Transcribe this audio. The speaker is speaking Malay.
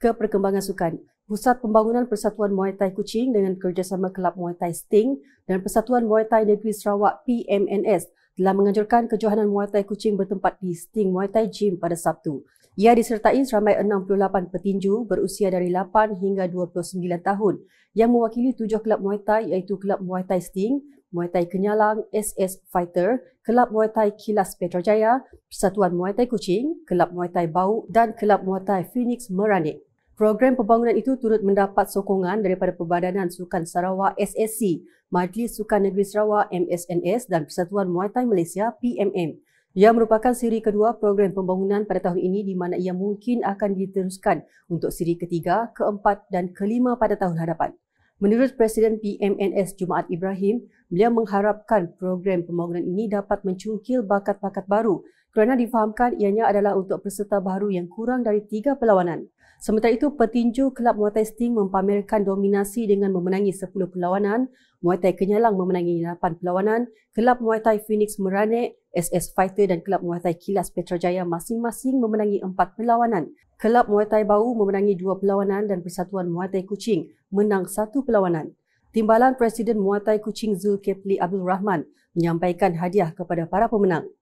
ke perkembangan sukan. Pusat Pembangunan Persatuan Muay Thai Kuching dengan kerjasama Kelab Muay Thai Sting dan Persatuan Muay Thai Negeri Sarawak PMNS telah menganjurkan kejohanan Muay Thai Kuching bertempat di Sting Muay Thai Gym pada Sabtu. Ia disertai seramai 68 petinju berusia dari 8 hingga 29 tahun yang mewakili tujuh kelab Muay Thai iaitu Kelab Muay Thai Sting, Muay Thai Kenyalang, SS Fighter, Kelab Muay Thai Kilas Petrajaya, Persatuan Muay Thai Kuching, Kelab Muay Thai Bau dan Kelab Muay Thai Phoenix Meranik. Program pembangunan itu turut mendapat sokongan daripada Perbadanan Sukan Sarawak SSC, Majlis Sukan Negeri Sarawak MSNS dan Persatuan Muay Thai Malaysia PMM. Ia merupakan siri kedua program pembangunan pada tahun ini di mana ia mungkin akan diteruskan untuk siri ketiga, keempat dan kelima pada tahun hadapan. Menurut Presiden PMNS Jumaat Ibrahim, beliau mengharapkan program pembangunan ini dapat mencungkil bakat-bakat baru kerana difahamkan ianya adalah untuk peserta baru yang kurang dari tiga perlawanan. Sementara itu, petinju Kelab Muay Thai Sting mempamerkan dominasi dengan memenangi 10 perlawanan, Muay Thai Kenyalang memenangi 8 perlawanan, Kelab Muay Thai Phoenix Meranek, SS Fighter dan Kelab Muay Thai Kilas Petrajaya masing-masing memenangi 4 perlawanan. Kelab Muay Thai Bau memenangi 2 perlawanan dan Persatuan Muay Thai Kuching menang 1 perlawanan. Timbalan Presiden Muay Thai Kuching Zulkifli Abdul Rahman menyampaikan hadiah kepada para pemenang.